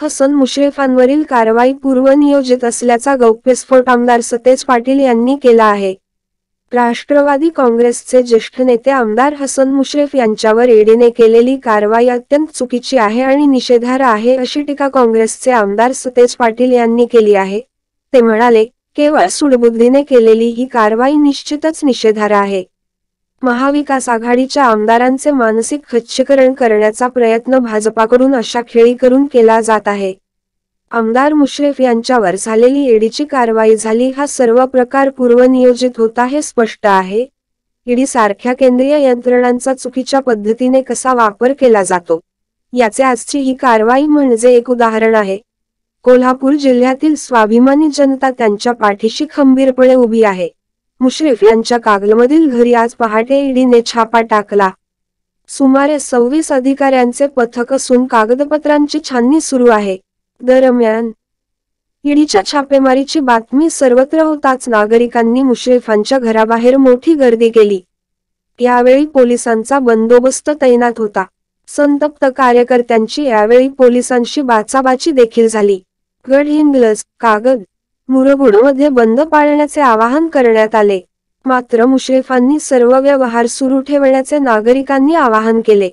हसन मुश्रेफांवरील कारवाई पूर्वनियोजित असल्याचा गौप्यस्फोट आमदार सतेज पाटील यांनी केला आहे राष्ट्रवादी काँग्रेसचे ज्येष्ठ नेते आमदार हसन मुश्रेफ यांच्यावर ईडीने केलेली कारवाई अत्यंत चुकीची आहे आणि निषेधार्ह आहे अशी टीका काँग्रेसचे आमदार सतेज पाटील यांनी केली आहे ते म्हणाले केवळ सुडबुद्धीने केलेली ही कारवाई निश्चितच निषेधार्ह आहे महाविकास आघाडीच्या आमदारांचे मानसिक खच्चीकरण करण्याचा प्रयत्न भाजपाकडून अशा खेळी करून केला जात आहे आमदार मुश्रीफ यांच्यावर झालेली ईडीची कारवाई झाली हा सर्व प्रकार पूर्वनियोजित होता हे स्पष्ट आहे ईडी सारख्या केंद्रीय यंत्रणांचा चुकीच्या पद्धतीने कसा वापर केला जातो याचे आजची ही कारवाई म्हणजे एक उदाहरण आहे कोल्हापूर जिल्ह्यातील स्वाभिमानी जनता त्यांच्या पाठीशी खंबीरपणे उभी आहे मुश्रीफ यांच्या कागलमधील घरी आज पहाटे ईडीने छापा टाकला सुमारे सव्वीस अधिकाऱ्यांचे पथक असून कागदपत्रांची छाननी सुरू आहे दरम्यान ईडीच्या छापेमारीची बातमी सर्वत्र होताच नागरिकांनी मुश्रीफांच्या घराबाहेर मोठी गर्दी केली यावेळी पोलिसांचा बंदोबस्त तैनात होता संतप्त कार्यकर्त्यांची यावेळी पोलिसांशी बाचाबाची देखील झाली गड कागद मध्ये बंद पाळण्याचे आवाहन करण्यात आले मात्र मुश्रेफांनी सर्व व्यवहार सुरू ठेवण्याचे नागरिकांनी आवाहन केले